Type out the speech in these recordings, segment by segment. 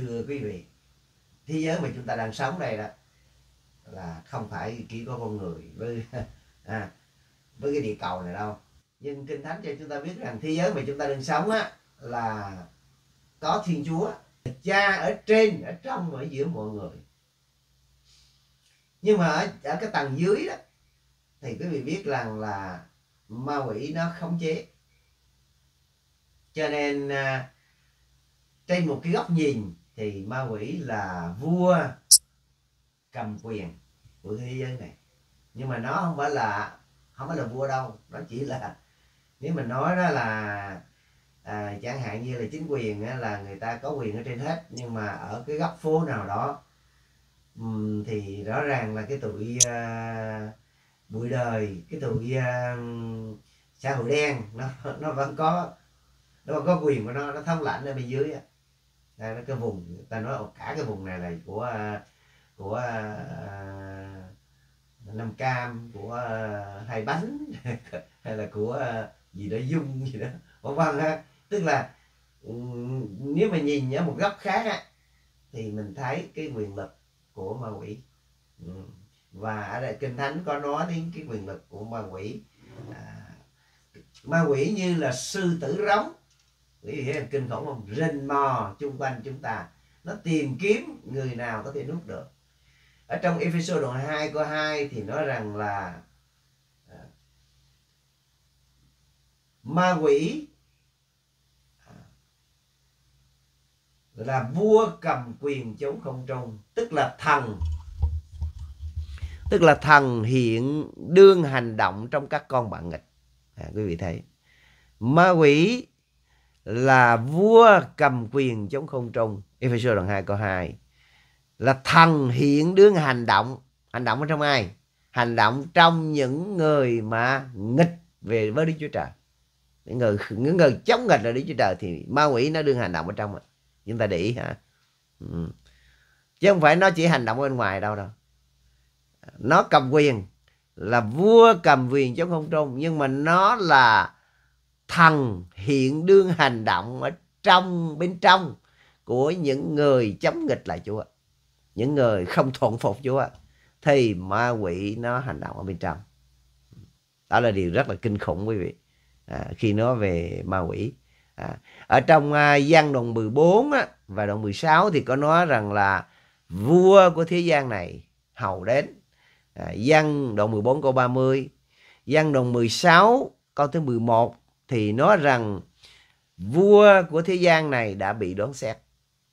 thưa quý vị thế giới mà chúng ta đang sống đây đó là không phải chỉ có con người với à, với cái địa cầu này đâu nhưng kinh thánh cho chúng ta biết rằng thế giới mà chúng ta đang sống á là có thiên chúa cha ở trên ở trong ở giữa mọi người nhưng mà ở, ở cái tầng dưới đó thì quý vị biết rằng là ma quỷ nó khống chế cho nên à, trên một cái góc nhìn thì ma quỷ là vua cầm quyền của thế giới này nhưng mà nó không phải là không phải là vua đâu nó chỉ là nếu mình nói đó là à, chẳng hạn như là chính quyền á, là người ta có quyền ở trên hết nhưng mà ở cái góc phố nào đó um, thì rõ ràng là cái tụi uh, bụi đời cái tụi uh, xã hội đen nó nó vẫn có nó vẫn có quyền của nó nó thống lãnh ở bên dưới á đây nó cái vùng ta nói cả cái vùng này là của à, của uh, à, Nam à, Cam của uh, Hai Bánh hay là của uh, gì đó Dung gì đó vân vân ha tức là um, nếu mà nhìn ở một góc khác á, thì mình thấy cái quyền lực của ma quỷ um, và ở đây kinh thánh có nói đến cái quyền lực của ma quỷ à, ma quỷ như là sư tử rống quý vị thấy kinh khủng không rình mò chung quanh chúng ta nó tìm kiếm người nào có thể nuốt được ở trong episode đoạn 2 câu 2 thì nói rằng là à, ma quỷ à, là vua cầm quyền chống không trung tức là thần tức là thần hiện đương hành động trong các con bạn nghịch à, quý vị thấy ma quỷ là vua cầm quyền chống không trung. Ephesos đoạn 2 câu 2. Là thần hiện đương hành động. Hành động ở trong ai? Hành động trong những người mà nghịch về với Đức Chúa Trời. Những người, những người chống nghịch là Đức Chúa Trời thì ma quỷ nó đương hành động ở trong. Chúng ta để ý hả? Ừ. Chứ không phải nó chỉ hành động bên ngoài đâu đâu. Nó cầm quyền là vua cầm quyền chống không trung nhưng mà nó là thần hiện đương hành động ở trong bên trong của những người chống nghịch lại Chúa. Những người không thuận phục Chúa thì ma quỷ nó hành động ở bên trong. Đó là điều rất là kinh khủng quý vị. À, khi nói về ma quỷ. À, ở trong à, gian đoạn 14 á, và đoạn 16 thì có nói rằng là vua của thế gian này hầu đến. À, gian đoạn 14 câu 30, gian đoạn 16 câu thứ 11 thì nói rằng vua của thế gian này đã bị đoán xét.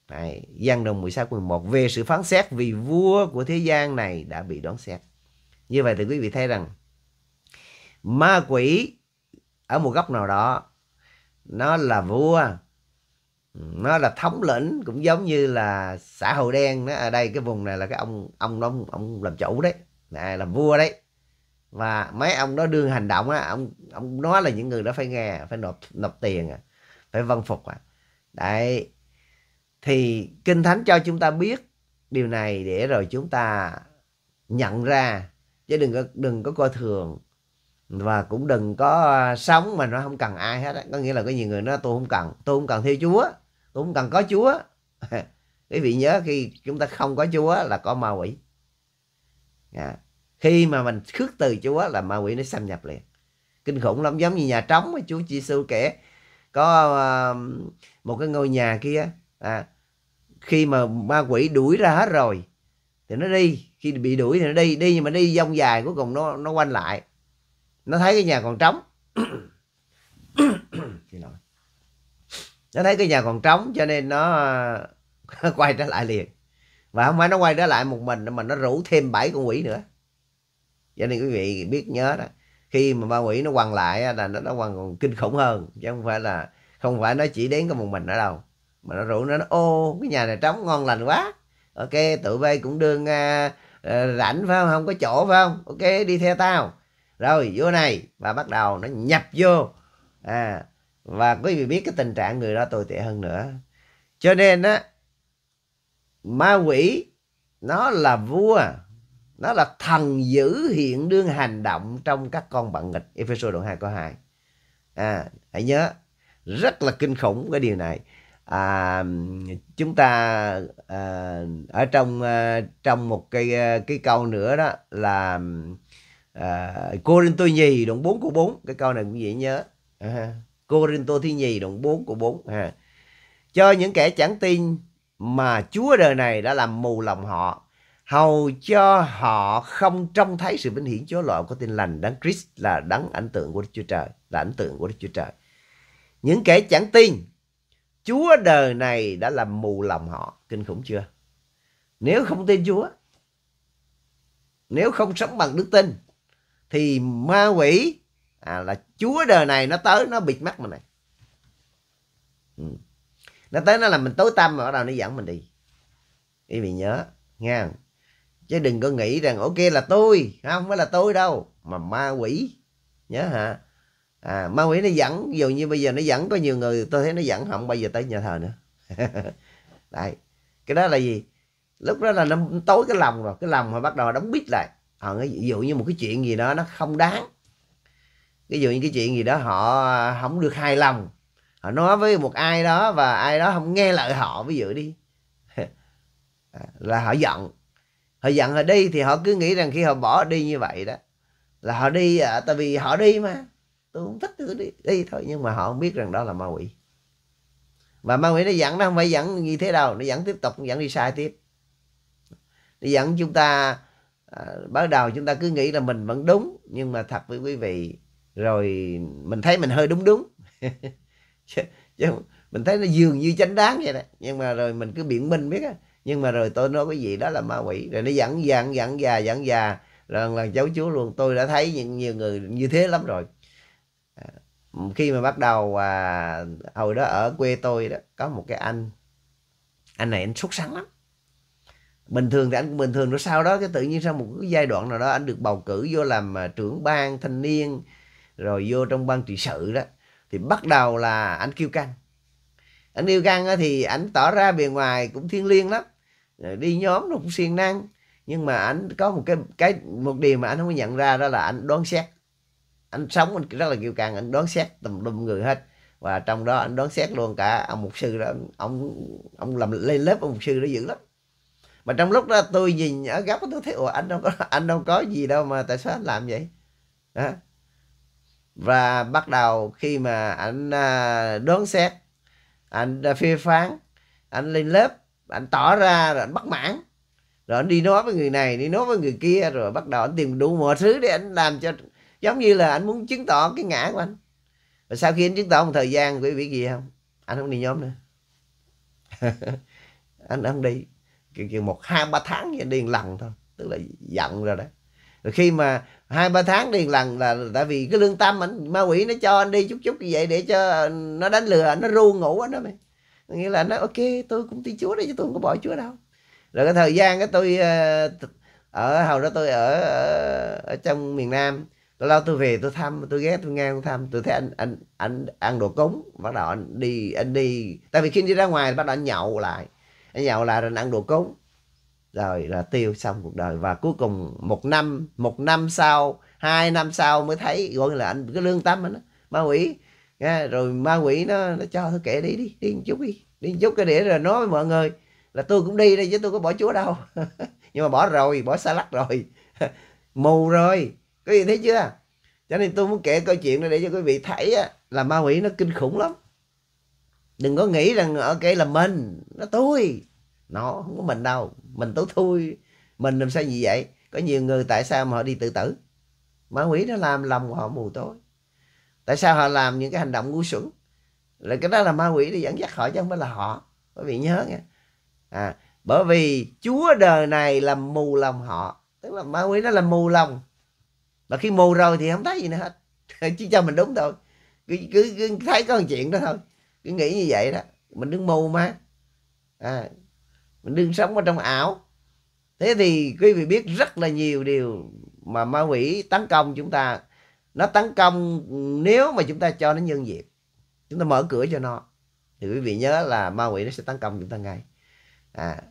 Đấy, văn đồng 16 câu 11 về sự phán xét vì vua của thế gian này đã bị đoán xét. Như vậy thì quý vị thấy rằng ma quỷ ở một góc nào đó nó là vua nó là thống lĩnh cũng giống như là xã hội đen nó ở đây cái vùng này là cái ông ông ông ông làm chủ đấy này là vua đấy và mấy ông đó đương hành động á ông ông nói là những người đó phải nghe phải nộp nộp tiền à, phải vân phục à. đấy thì kinh thánh cho chúng ta biết điều này để rồi chúng ta nhận ra chứ đừng có đừng có coi thường và cũng đừng có à, sống mà nó không cần ai hết á. có nghĩa là có nhiều người nói tôi không cần tôi không cần theo chúa tôi không cần có chúa quý vị nhớ khi chúng ta không có chúa là có ma quỷ yeah. Dạ khi mà mình khước từ Chúa là ma quỷ nó xâm nhập liền kinh khủng lắm giống như nhà trống mà Chúa sư kể có um, một cái ngôi nhà kia à, khi mà ma quỷ đuổi ra hết rồi thì nó đi khi bị đuổi thì nó đi đi nhưng mà đi dông dài cuối cùng nó nó quanh lại nó thấy cái nhà còn trống nó thấy cái nhà còn trống cho nên nó quay trở lại liền và không phải nó quay trở lại một mình mà nó rủ thêm bảy con quỷ nữa cho nên quý vị biết nhớ đó khi mà ma quỷ nó quằn lại là nó, nó quằn còn kinh khủng hơn chứ không phải là không phải nó chỉ đến có một mình ở đâu mà nó rủ nó, nó ô cái nhà này trống ngon lành quá ok tụi bay cũng đương uh, ờ, rảnh phải không không có chỗ phải không ok đi theo tao rồi vô này và bắt đầu nó nhập vô à và quý vị biết cái tình trạng người đó tồi tệ hơn nữa cho nên á ma quỷ nó là vua nó là thần giữ hiện đương hành động trong các con bạn nghịch Ephesos đoạn 2 câu 2 à, hãy nhớ rất là kinh khủng cái điều này à, chúng ta à, ở trong à, trong một cái à, cái câu nữa đó là à, Corinto nhì đoạn 4 của 4 cái câu này cũng dễ nhớ à, Corinto thứ nhì đoạn 4 của 4 à, cho những kẻ chẳng tin mà Chúa đời này đã làm mù lòng họ hầu cho họ không trông thấy sự vinh hiển Chúa loại của tin lành đấng Christ là đấng ảnh tượng của Đức Chúa Trời, là ảnh tượng của Đức Chúa Trời. Những kẻ chẳng tin, Chúa đời này đã làm mù lòng họ, kinh khủng chưa? Nếu không tin Chúa, nếu không sống bằng đức tin thì ma quỷ à, là Chúa đời này nó tới nó bịt mắt mình này. Ừ. Nó tới nó làm mình tối tâm mà bắt đầu nó dẫn mình đi. Quý vị nhớ, nghe không? chứ đừng có nghĩ rằng ok là tôi không phải là tôi đâu mà ma quỷ nhớ hả à, ma quỷ nó dẫn dù như bây giờ nó dẫn có nhiều người tôi thấy nó dẫn không bao giờ tới nhà thờ nữa đây cái đó là gì lúc đó là nó tối cái lòng rồi cái lòng mà bắt đầu đóng bít lại à, ví dụ như một cái chuyện gì đó nó không đáng ví dụ như cái chuyện gì đó họ không được hài lòng họ nói với một ai đó và ai đó không nghe lời họ ví dụ đi à, là họ giận họ dặn họ đi thì họ cứ nghĩ rằng khi họ bỏ đi như vậy đó là họ đi à, tại vì họ đi mà tôi không thích tôi đi đi thôi nhưng mà họ không biết rằng đó là ma quỷ và ma quỷ nó dặn nó không phải dặn như thế đâu nó dẫn tiếp tục dẫn đi sai tiếp nó dẫn chúng ta à, bắt đầu chúng ta cứ nghĩ là mình vẫn đúng nhưng mà thật với quý vị rồi mình thấy mình hơi đúng đúng chứ, chứ mình thấy nó dường như chánh đáng vậy đó nhưng mà rồi mình cứ biện minh biết á nhưng mà rồi tôi nói cái gì đó là ma quỷ rồi nó dẫn dặn dẫn già dẫn già lần lần cháu chúa luôn tôi đã thấy những nhiều người như thế lắm rồi à, khi mà bắt đầu à, hồi đó ở quê tôi đó có một cái anh anh này anh xuất sắc lắm bình thường thì anh cũng bình thường rồi sau đó cái tự nhiên sau một cái giai đoạn nào đó anh được bầu cử vô làm à, trưởng ban thanh niên rồi vô trong ban trị sự đó thì bắt đầu là anh kêu căng anh yêu căng thì anh tỏ ra bề ngoài cũng thiên liêng lắm đi nhóm nó cũng siêng năng nhưng mà anh có một cái cái một điều mà anh không nhận ra đó là anh đoán xét anh sống anh rất là kiêu càng anh đoán xét tùm lum người hết và trong đó anh đoán xét luôn cả ông mục sư đó ông ông làm lên lớp ông mục sư đó dữ lắm mà trong lúc đó tôi nhìn ở góc tôi thấy ủa anh đâu có anh đâu có gì đâu mà tại sao anh làm vậy à. và bắt đầu khi mà anh à, đoán xét anh à, phê phán anh lên lớp anh tỏ ra rồi anh bất mãn rồi anh đi nói với người này đi nói với người kia rồi bắt đầu anh tìm đủ mọi thứ để anh làm cho giống như là anh muốn chứng tỏ cái ngã của anh và sau khi anh chứng tỏ một thời gian quý vị gì không anh không đi nhóm nữa anh không đi kiểu, kiểu một hai ba tháng vậy đi một lần thôi tức là giận rồi đấy rồi khi mà hai ba tháng đi một lần là tại vì cái lương tâm anh ma quỷ nó cho anh đi chút chút như vậy để cho ờ, nó đánh lừa nó ru ngủ anh đó mày nghĩa là nói ok tôi cũng tin chúa đấy chứ tôi không có bỏ chúa đâu rồi cái thời gian cái tôi ờ, ở hầu đó tôi ở, ở ở trong miền nam tôi lâu tôi về tôi thăm tôi ghé tôi nghe tôi thăm tôi thấy anh anh anh ăn đồ cúng bắt đầu anh đi anh đi tại vì khi đi ra ngoài bắt đầu anh nhậu lại anh nhậu lại rồi anh ăn đồ cúng rồi là tiêu xong cuộc đời và cuối cùng một năm một năm sau hai năm sau mới thấy gọi là anh cái lương tâm anh đó. ma quỷ nha rồi ma quỷ nó nó cho thôi kệ đi đi đi một chút đi đi một chút cái để rồi nói với mọi người là tôi cũng đi đây chứ tôi có bỏ chúa đâu nhưng mà bỏ rồi bỏ xa lắc rồi mù rồi có gì thấy chưa cho nên tôi muốn kể câu chuyện này để cho quý vị thấy là ma quỷ nó kinh khủng lắm đừng có nghĩ rằng ở ờ, okay, là mình nó tôi nó không có mình đâu mình tối thui mình làm sao gì vậy có nhiều người tại sao mà họ đi tự tử ma quỷ nó làm lòng họ mù tối tại sao họ làm những cái hành động ngu xuẩn là cái đó là ma quỷ đi dẫn dắt họ chứ không phải là họ bởi vì nhớ nha à bởi vì chúa đời này làm mù lòng họ tức là ma quỷ nó làm mù lòng mà khi mù rồi thì không thấy gì nữa hết chỉ cho mình đúng thôi cứ, cứ, cứ thấy có một chuyện đó thôi cứ nghĩ như vậy đó mình đừng mù mà à, mình đừng sống ở trong ảo thế thì quý vị biết rất là nhiều điều mà ma quỷ tấn công chúng ta nó tấn công nếu mà chúng ta cho nó nhân dịp chúng ta mở cửa cho nó thì quý vị nhớ là ma quỷ nó sẽ tấn công chúng ta ngay à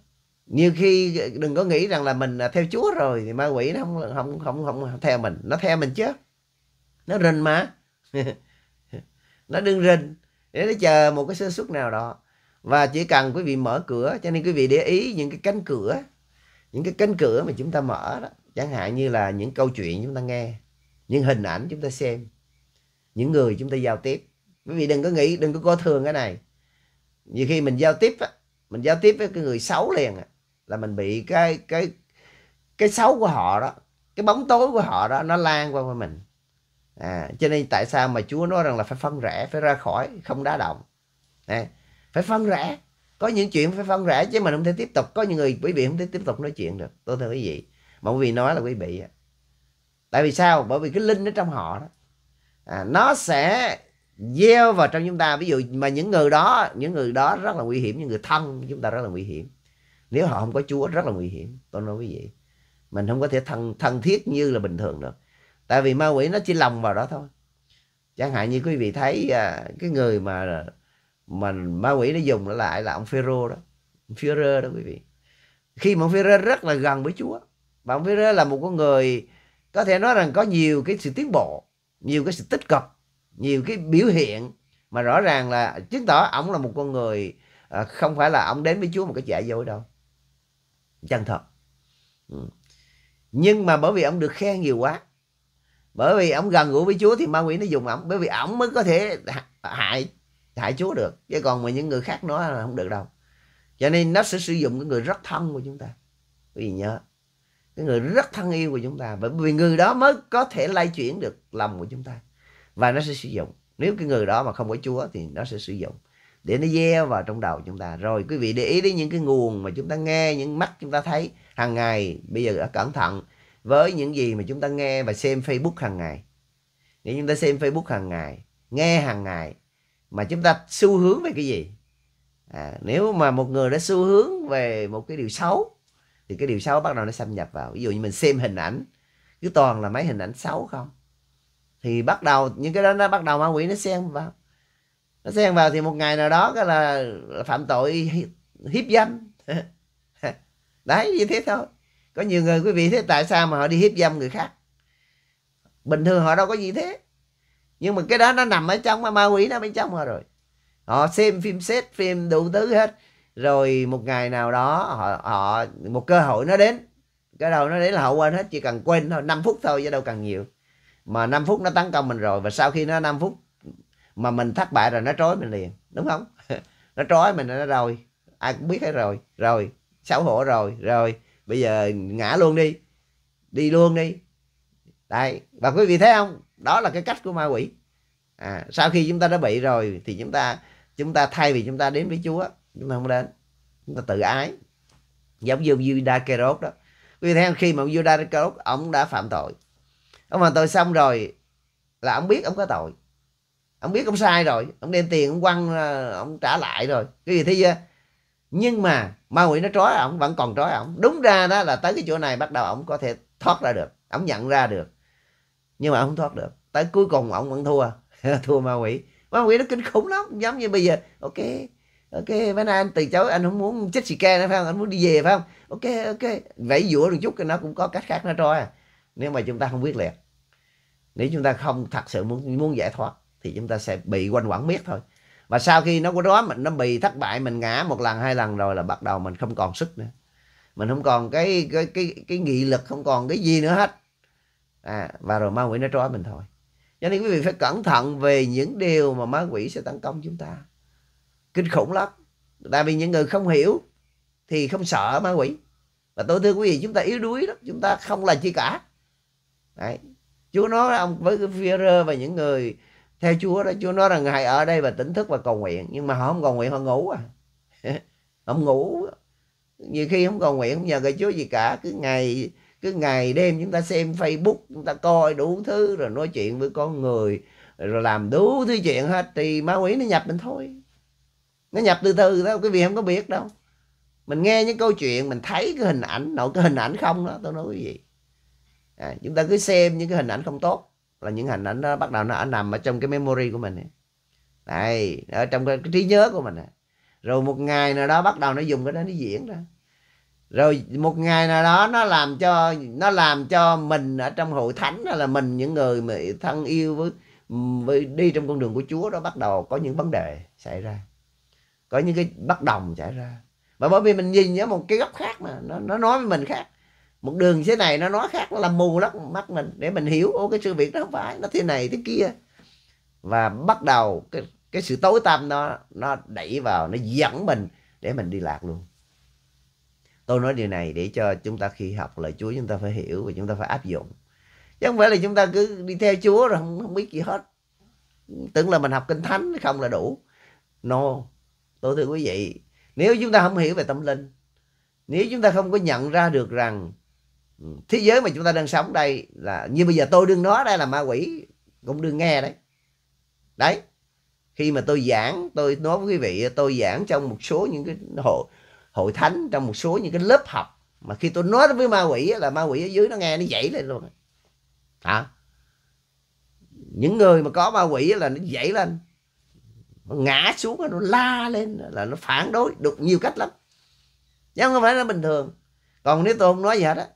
nhiều khi đừng có nghĩ rằng là mình à, theo Chúa rồi thì ma quỷ nó không không không không, không theo mình nó theo mình chứ nó rình mà nó đừng rình để nó chờ một cái sơ suất nào đó và chỉ cần quý vị mở cửa cho nên quý vị để ý những cái cánh cửa những cái cánh cửa mà chúng ta mở đó chẳng hạn như là những câu chuyện chúng ta nghe những hình ảnh chúng ta xem những người chúng ta giao tiếp quý vị đừng có nghĩ đừng có coi thường cái này nhiều khi mình giao tiếp á, mình giao tiếp với cái người xấu liền á, là mình bị cái cái cái xấu của họ đó cái bóng tối của họ đó nó lan qua qua mình à, cho nên tại sao mà Chúa nói rằng là phải phân rẽ phải ra khỏi không đá động à, phải phân rẽ có những chuyện phải phân rẽ chứ mình không thể tiếp tục có những người quý vị không thể tiếp tục nói chuyện được tôi thưa quý vị mà quý vị nói là quý vị tại vì sao bởi vì cái linh ở trong họ đó à, nó sẽ gieo vào trong chúng ta ví dụ mà những người đó những người đó rất là nguy hiểm những người thân chúng ta rất là nguy hiểm nếu họ không có chúa rất là nguy hiểm tôi nói quý vị mình không có thể thân thân thiết như là bình thường được tại vì ma quỷ nó chỉ lòng vào đó thôi chẳng hạn như quý vị thấy à, cái người mà mình ma quỷ nó dùng nó lại là ông Phêrô đó Führer đó quý vị khi mà ông Führer rất là gần với Chúa và ông Führer là một con người có thể nói rằng có nhiều cái sự tiến bộ nhiều cái sự tích cực nhiều cái biểu hiện mà rõ ràng là chứng tỏ ổng là một con người à, không phải là ổng đến với Chúa một cái dạy dỗ đâu chân thật ừ. nhưng mà bởi vì ổng được khen nhiều quá bởi vì ổng gần gũi với Chúa thì ma quỷ nó dùng ổng bởi vì ổng mới có thể hại hại Chúa được chứ còn mà những người khác nó là không được đâu cho nên nó sẽ sử dụng cái người rất thân của chúng ta vì nhớ cái người rất thân yêu của chúng ta bởi vì người đó mới có thể lay chuyển được lòng của chúng ta và nó sẽ sử dụng nếu cái người đó mà không có chúa thì nó sẽ sử dụng để nó gieo vào trong đầu chúng ta rồi quý vị để ý đến những cái nguồn mà chúng ta nghe những mắt chúng ta thấy hàng ngày bây giờ đã cẩn thận với những gì mà chúng ta nghe và xem facebook hàng ngày nếu chúng ta xem facebook hàng ngày nghe hàng ngày mà chúng ta xu hướng về cái gì à, nếu mà một người đã xu hướng về một cái điều xấu thì cái điều xấu bắt đầu nó xâm nhập vào ví dụ như mình xem hình ảnh cứ toàn là mấy hình ảnh xấu không thì bắt đầu những cái đó nó bắt đầu ma quỷ nó xen vào nó xen vào thì một ngày nào đó cái là phạm tội hiếp, dâm đấy như thế thôi có nhiều người quý vị thế tại sao mà họ đi hiếp dâm người khác bình thường họ đâu có gì thế nhưng mà cái đó nó nằm ở trong ma quỷ nó bên trong rồi họ xem phim xét phim đủ thứ hết rồi một ngày nào đó họ họ một cơ hội nó đến cái đầu nó đến là họ quên hết chỉ cần quên thôi 5 phút thôi chứ đâu cần nhiều mà 5 phút nó tấn công mình rồi và sau khi nó 5 phút mà mình thất bại rồi nó trói mình liền đúng không nó trói mình nó rồi ai cũng biết hết rồi rồi xấu hổ rồi rồi bây giờ ngã luôn đi đi luôn đi đây và quý vị thấy không đó là cái cách của ma quỷ à, sau khi chúng ta đã bị rồi thì chúng ta chúng ta thay vì chúng ta đến với chúa chúng ta không đến chúng ta tự ái giống như Judas Kerod đó vì thế khi mà Judas Kerod ông đã phạm tội ông mà tội xong rồi là ông biết ông có tội ông biết ông sai rồi ông đem tiền ông quăng ờ, ông trả lại rồi cái gì thế chứ nhưng mà ma quỷ nó trói ổng vẫn còn trói ổng đúng ra đó là tới cái chỗ này bắt đầu ổng có thể thoát ra được ổng nhận ra được nhưng mà ổng không thoát được tới cuối cùng ổng vẫn thua thua ma quỷ ma quỷ nó kinh khủng lắm giống như bây giờ ok ok bên anh từ chối anh không muốn chết xì ke nữa phải không anh muốn đi về phải không ok ok vẫy dũa được chút thì nó cũng có cách khác nó trôi à nếu mà chúng ta không biết liền nếu chúng ta không thật sự muốn muốn giải thoát thì chúng ta sẽ bị quanh quẩn miết thôi và sau khi nó có đó mình nó bị thất bại mình ngã một lần hai lần rồi là bắt đầu mình không còn sức nữa mình không còn cái cái cái cái nghị lực không còn cái gì nữa hết à và rồi ma quỷ nó trói mình thôi cho nên quý vị phải cẩn thận về những điều mà ma quỷ sẽ tấn công chúng ta kinh khủng lắm tại vì những người không hiểu thì không sợ ma quỷ và tôi thưa quý vị chúng ta yếu đuối lắm chúng ta không là chi cả đấy chúa nói ông với cái phi và những người theo chúa đó chúa nói rằng hãy ở đây và tỉnh thức và cầu nguyện nhưng mà họ không cầu nguyện họ ngủ à họ ngủ nhiều khi không cầu nguyện không nhờ cái chúa gì cả cứ ngày cứ ngày đêm chúng ta xem facebook chúng ta coi đủ thứ rồi nói chuyện với con người rồi làm đủ thứ chuyện hết thì ma quỷ nó nhập mình thôi nó nhập từ từ đó quý vị không có biết đâu mình nghe những câu chuyện mình thấy cái hình ảnh nội cái hình ảnh không đó tôi nói cái gì, à, chúng ta cứ xem những cái hình ảnh không tốt là những hình ảnh đó bắt đầu nó nằm ở trong cái memory của mình này ở trong cái, cái trí nhớ của mình này. rồi một ngày nào đó bắt đầu nó dùng cái đó nó diễn ra rồi một ngày nào đó nó làm cho nó làm cho mình ở trong hội thánh hay là mình những người mà thân yêu với, với đi trong con đường của Chúa đó bắt đầu có những vấn đề xảy ra có những cái bất đồng xảy ra và bởi vì mình nhìn ở một cái góc khác mà nó, nó nói với mình khác một đường thế này nó nói khác nó làm mù lắm mắt mình để mình hiểu ô cái sự việc đó không phải nó thế này thế kia và bắt đầu cái cái sự tối tăm nó nó đẩy vào nó dẫn mình để mình đi lạc luôn tôi nói điều này để cho chúng ta khi học lời Chúa chúng ta phải hiểu và chúng ta phải áp dụng chứ không phải là chúng ta cứ đi theo Chúa rồi không, không biết gì hết tưởng là mình học kinh thánh không là đủ no tôi thưa quý vị nếu chúng ta không hiểu về tâm linh nếu chúng ta không có nhận ra được rằng ừ, thế giới mà chúng ta đang sống đây là như bây giờ tôi đương nói đây là ma quỷ cũng đương nghe đấy đấy khi mà tôi giảng tôi nói với quý vị tôi giảng trong một số những cái hội hội thánh trong một số những cái lớp học mà khi tôi nói với ma quỷ là ma quỷ ở dưới nó nghe nó dậy lên luôn hả những người mà có ma quỷ là nó dậy lên nó ngã xuống nó la lên là nó phản đối đục nhiều cách lắm chứ không phải là bình thường còn nếu tôi không nói gì hết á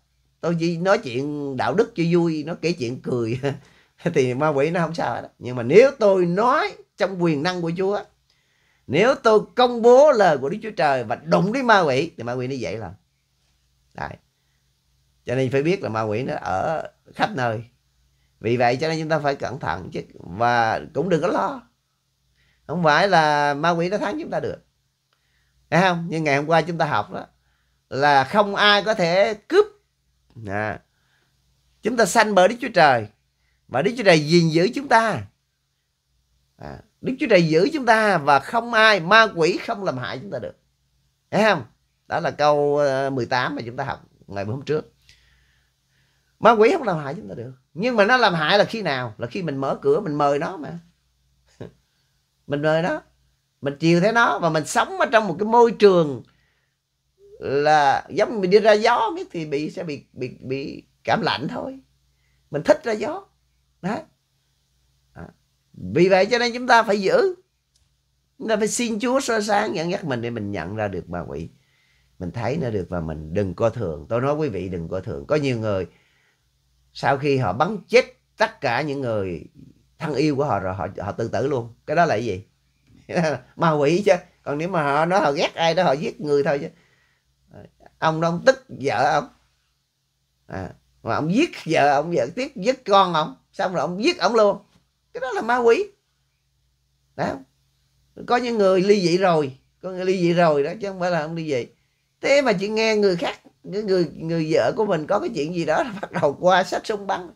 tôi chỉ nói chuyện đạo đức cho vui nó kể chuyện cười thì ma quỷ nó không sao đó. nhưng mà nếu tôi nói trong quyền năng của chúa nếu tôi công bố lời của đức chúa trời và đụng đến ma quỷ thì ma quỷ nó dậy là Đấy. cho nên phải biết là ma quỷ nó ở khắp nơi vì vậy cho nên chúng ta phải cẩn thận chứ và cũng đừng có lo không phải là ma quỷ nó thắng chúng ta được Thấy không như ngày hôm qua chúng ta học đó là không ai có thể cướp à. chúng ta sanh bởi đức chúa trời và đức chúa trời gìn giữ chúng ta à. đức chúa trời giữ chúng ta và không ai ma quỷ không làm hại chúng ta được Thấy không đó là câu 18 ờ, mà chúng ta học ngày hôm trước ma quỷ không làm hại chúng ta được nhưng mà nó làm hại là khi nào là khi mình mở cửa mình mời nó mà mình mời nó mình chiều thế nó và mình sống ở trong một cái môi trường là giống mình đi ra gió thì bị sẽ bị bị bị cảm lạnh thôi mình thích ra gió đó. vì vậy cho nên chúng ta phải giữ chúng ta phải xin Chúa soi sáng dẫn dắt mình để mình nhận ra được ma quỷ mình thấy nó được và mình đừng coi thường tôi nói quý vị đừng coi thường có nhiều người sau khi họ bắn chết tất cả những người thân yêu của họ rồi họ họ tự tử luôn cái đó là cái gì ma quỷ chứ còn nếu mà họ nói họ ghét ai đó họ giết người thôi chứ ông đó ông tức vợ ông à, mà ông giết vợ ông vợ tiếp giết con ông xong rồi ông giết ông luôn cái đó là ma quỷ đó có những người ly dị rồi có người ly dị rồi đó chứ không phải là không ly dị thế mà chị nghe người khác người người vợ của mình có cái chuyện gì đó bắt đầu qua sách súng bắn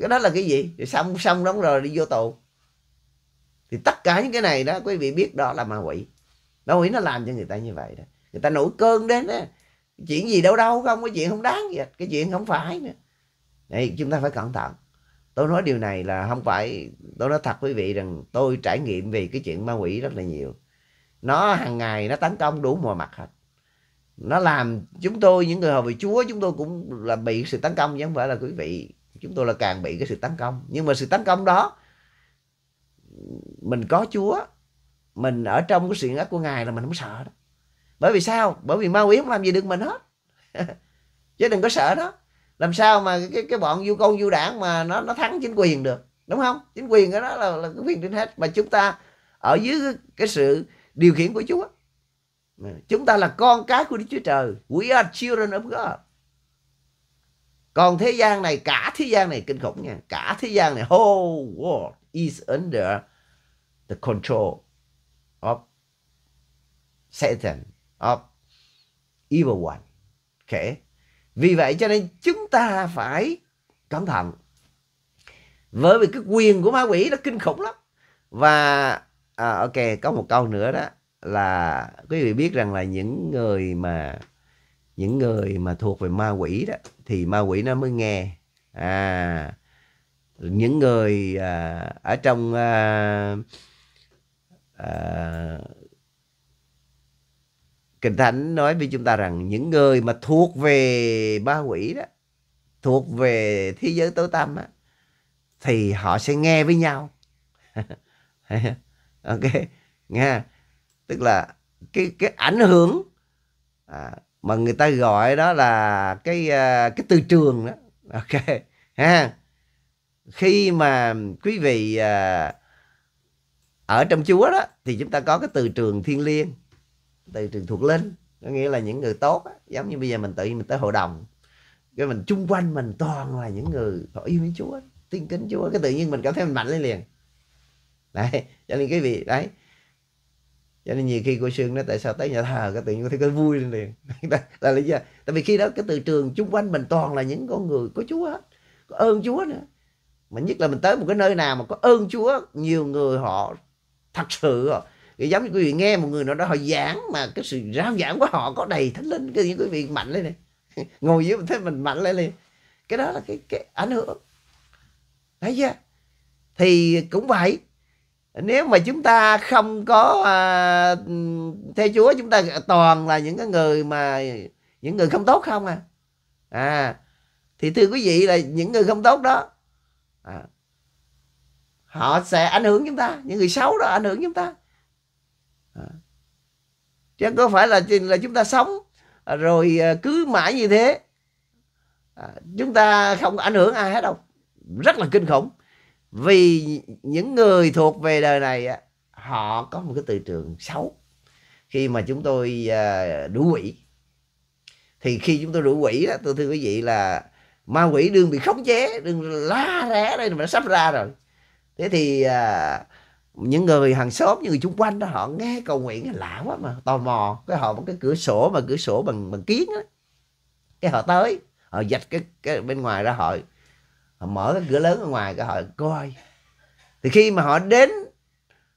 cái đó là cái gì rồi xong xong đóng rồi đi vô tù thì tất cả những cái này đó quý vị biết đó là ma quỷ ma quỷ nó làm cho người ta như vậy đó người ta nổi cơn đến đó chuyện gì đâu đâu không cái chuyện không đáng gì cái chuyện không phải nữa này chúng ta phải cẩn thận tôi nói điều này là không phải tôi nói thật quý vị rằng tôi trải nghiệm về cái chuyện ma quỷ rất là nhiều nó hàng ngày nó tấn công đủ mọi mặt hết nó làm chúng tôi những người hầu về chúa chúng tôi cũng là bị sự tấn công chứ không phải là quý vị chúng tôi là càng bị cái sự tấn công nhưng mà sự tấn công đó mình có chúa mình ở trong cái sự ác của ngài là mình không sợ đó bởi vì sao bởi vì ma quỷ không làm gì được mình hết chứ đừng có sợ đó làm sao mà cái cái bọn du công du đảng mà nó nó thắng chính quyền được đúng không chính quyền đó là là cái quyền trên hết mà chúng ta ở dưới cái sự điều khiển của Chúa chúng ta là con cái của Đức Chúa Trời we are children of God còn thế gian này cả thế gian này kinh khủng nha cả thế gian này whole world is under the control of Satan of evil one okay. vì vậy cho nên chúng ta phải cẩn thận với vì cái quyền của ma quỷ nó kinh khủng lắm và à, ok có một câu nữa đó là quý vị biết rằng là những người mà những người mà thuộc về ma quỷ đó thì ma quỷ nó mới nghe à những người à, ở trong à, à, kinh thánh nói với chúng ta rằng những người mà thuộc về ma quỷ đó thuộc về thế giới tối tăm á thì họ sẽ nghe với nhau ok nghe tức là cái cái ảnh hưởng à, mà người ta gọi đó là cái ờ, cái từ trường đó ok ha khi mà quý vị ờ, ở trong Chúa đó thì chúng ta có cái từ trường thiên liêng từ trường thuộc linh có nghĩa là những người tốt đó. giống như bây giờ mình tự nhiên mình tới hội đồng cái mình chung quanh mình toàn là những người họ yêu mến Chúa tin kính Chúa cái tự nhiên mình cảm thấy mình mạnh lên liền đấy cho nên quý vị đấy cho nên nhiều khi cô sương nói tại sao tới nhà thờ cái tự nhiên có thấy cái vui lên liền là lý do tại vì khi đó cái từ trường chung quanh mình toàn là những con người có chúa hết có ơn chúa nữa mà nhất là mình tới một cái nơi nào mà có ơn chúa nhiều người họ thật sự thì giống như quý vị nghe một người nào đó họ giảng mà cái sự rao giảng của họ có đầy thánh linh cái những quý vị mạnh lên này ngồi dưới mình thấy mình mạnh lên liền cái đó là cái, cái ảnh hưởng thấy chưa thì cũng vậy nếu mà chúng ta không có à, theo Chúa chúng ta toàn là những cái người mà những người không tốt không à à thì thưa quý vị là những người không tốt đó à, họ sẽ ảnh hưởng chúng ta những người xấu đó ảnh hưởng chúng ta à. chứ có phải là là chúng ta sống à, rồi à, cứ mãi như thế à, chúng ta không ảnh hưởng ai hết đâu rất là kinh khủng vì những người thuộc về đời này họ có một cái từ trường xấu khi mà chúng tôi đủ à, quỷ thì khi chúng tôi đủ quỷ đó tôi thưa quý vị là ma quỷ đương bị khống chế đương la ré đây mà nó sắp ra rồi thế thì à, những người hàng xóm những người xung quanh đó họ nghe cầu nguyện là lạ quá mà tò mò cái họ một cái cửa sổ mà cửa sổ bằng bằng kiến đó. cái họ tới họ dạch cái, cái bên ngoài ra họ họ mở cái cửa lớn ở ngoài cái họ coi thì khi mà họ đến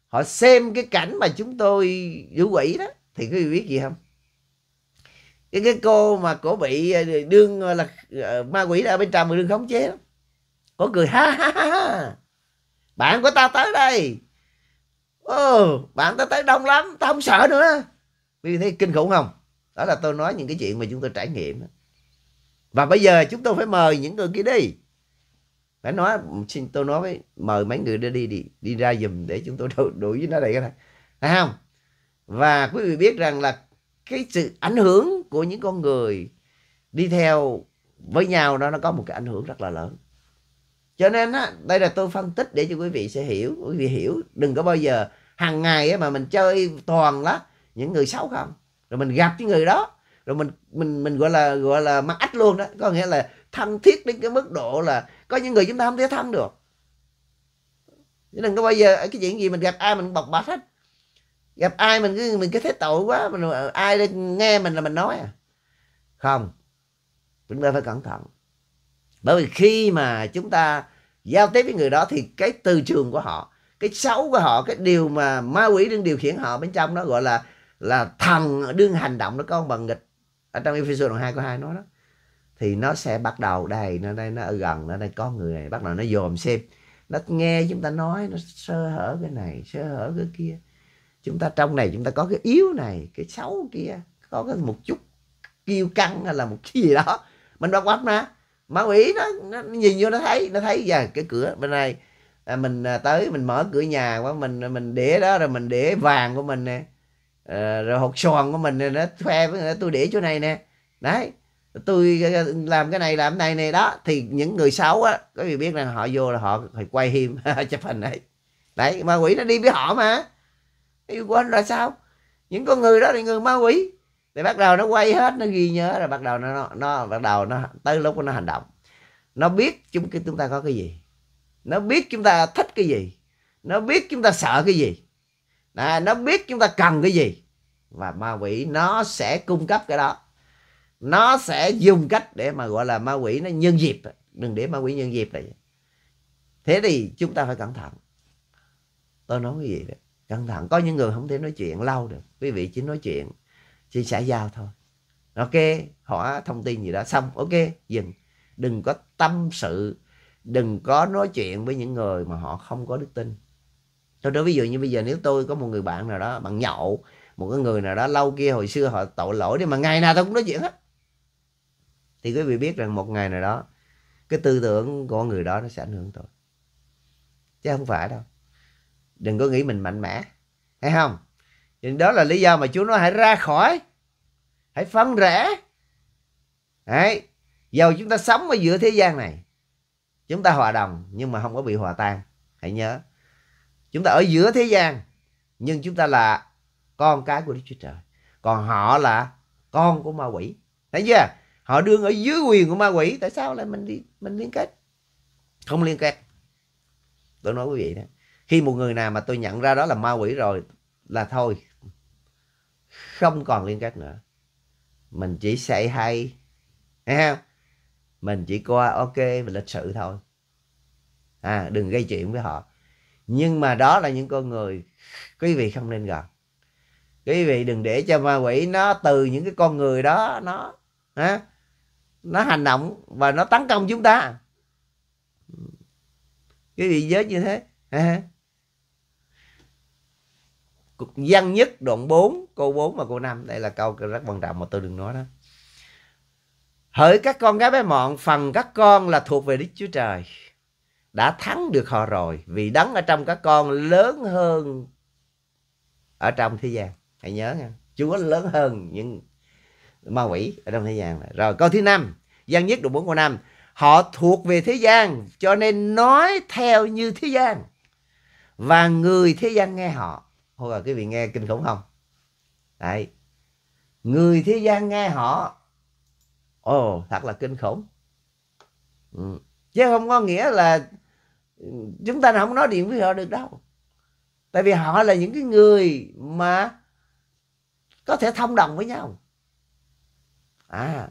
họ xem cái cảnh mà chúng tôi vũ quỷ đó thì có vị biết gì không cái cái cô mà cổ bị ờ, đương ờ, là ờ, ma quỷ ở bên trong mà đương khống chế đó. có cười ha ha ha ha, bạn của tao tới đây ồ bạn tao tới đông lắm tao không sợ nữa vì vị thấy kinh khủng không đó là tôi nói những cái chuyện mà chúng tôi trải nghiệm và bây giờ chúng tôi phải mời những người kia đi phải nói xin tôi nói với mời mấy người đi đi đi, đi ra giùm để chúng tôi đuổi, đuổi với nó đây cái này phải không và quý vị biết rằng là cái sự ảnh hưởng của những con người đi theo với nhau đó nó có một cái ảnh hưởng rất là lớn cho nên á đây là tôi phân tích để cho quý vị sẽ hiểu quý vị hiểu đừng có bao giờ hàng ngày á, mà mình chơi toàn lá những người xấu không rồi mình gặp cái người đó rồi mình mình mình gọi là gọi là mắc ách luôn đó có nghĩa là thân thiết đến cái mức độ là có những người chúng ta không thể thân được chứ đừng có bao giờ cái chuyện gì mình gặp ai mình bọc bạch hết gặp ai mình cứ mình cứ thấy tội quá mình ai lên nghe mình là mình nói à không chúng ta phải cẩn thận bởi vì khi mà chúng ta giao tiếp với người đó thì cái từ trường của họ cái xấu của họ cái điều mà ma quỷ đang điều khiển họ bên trong đó gọi là là thần đương hành động nó có bằng nghịch ở trong Ephesos đoạn 2 của hai nói đó thì nó sẽ bắt đầu đây nó đây nó ở gần nó đây có người này bắt đầu nó dòm xem nó nghe chúng ta nói nó sơ hở cái này sơ hở cái kia chúng ta trong này chúng ta có cái yếu này cái xấu kia có cái một chút kiêu căng hay là một cái gì đó mình bắt quắp nó, ma quỷ nó, nó nhìn vô nó thấy nó thấy ra cái cửa bên này à, mình à, tới mình mở cửa nhà của mình mình để đó rồi mình để vàng của mình nè à, rồi hột xoàn của mình nè nó khoe với tôi để chỗ này nè đấy tôi ờ, ờ, làm cái này làm cái này này đó thì những người xấu á có gì biết rằng họ vô là họ phải quay him chấp hành đấy đấy ma quỷ nó đi với họ mà yêu quên rồi sao những con người đó là người ma quỷ thì bắt đầu nó quay hết nó ghi nhớ rồi bắt đầu nó nó, nó bắt đầu nó tới lúc nó hành động nó biết chúng chúng ta có cái gì nó biết chúng ta thích cái gì nó biết chúng ta sợ cái gì Đó, nó biết chúng ta cần cái gì và ma quỷ nó sẽ cung cấp cái đó nó sẽ dùng cách để mà gọi là ma quỷ nó nhân dịp đừng để ma quỷ nhân dịp này thế thì chúng ta phải cẩn thận tôi nói cái gì đó cẩn thận có những người không thể nói chuyện lâu được quý vị chỉ nói chuyện chia sẻ giao thôi ok họ thông tin gì đó xong ok dừng đừng có tâm sự đừng có nói chuyện với những người mà họ không có đức tin tôi nói ví dụ như bây giờ nếu tôi có một người bạn nào đó bạn nhậu một cái người nào đó lâu kia hồi xưa họ tội lỗi đi mà ngày nào tôi cũng nói chuyện hết thì quý vị biết rằng một ngày nào đó cái tư tưởng của người đó nó sẽ ảnh hưởng tôi chứ không phải đâu đừng có nghĩ mình mạnh mẽ hay không thì đó là lý do mà Chúa nói hãy ra khỏi hãy phân rẽ đấy dầu chúng ta sống ở giữa thế gian này chúng ta hòa đồng nhưng mà không có bị hòa tan hãy nhớ chúng ta ở giữa thế gian nhưng chúng ta là con cái của Đức Chúa Trời còn họ là con của ma quỷ thấy chưa họ đương ở dưới quyền của ma quỷ tại sao lại mình đi mình liên kết không liên kết tôi nói quý vị đó khi một người nào mà tôi nhận ra đó là ma quỷ rồi là thôi không còn liên kết nữa mình chỉ say hay thấy không mình chỉ coi ok mình lịch sự thôi à đừng gây chuyện với họ nhưng mà đó là những con người quý vị không nên gần quý vị đừng để cho ma quỷ nó từ những cái con người đó nó hả nó hành động và nó tấn công chúng ta cái gì giới như thế à. văn nhất đoạn 4 câu 4 và câu 5 đây là câu rất quan trọng mà tôi đừng nói đó hỡi các con gái bé mọn phần các con là thuộc về đức chúa trời đã thắng được họ rồi vì đấng ở trong các con lớn hơn ở trong thế gian hãy nhớ nha chúa lớn hơn những ma quỷ ở trong thế gian này. rồi câu thứ năm gian nhất độ bốn câu năm họ thuộc về thế gian cho nên nói theo như thế gian và người thế gian nghe họ thôi là quý vị nghe kinh khủng không đấy người thế gian nghe họ ồ oh, thật là kinh khủng ừ. chứ không có nghĩa là chúng ta không nói chuyện với họ được đâu tại vì họ là những cái người mà có thể thông đồng với nhau à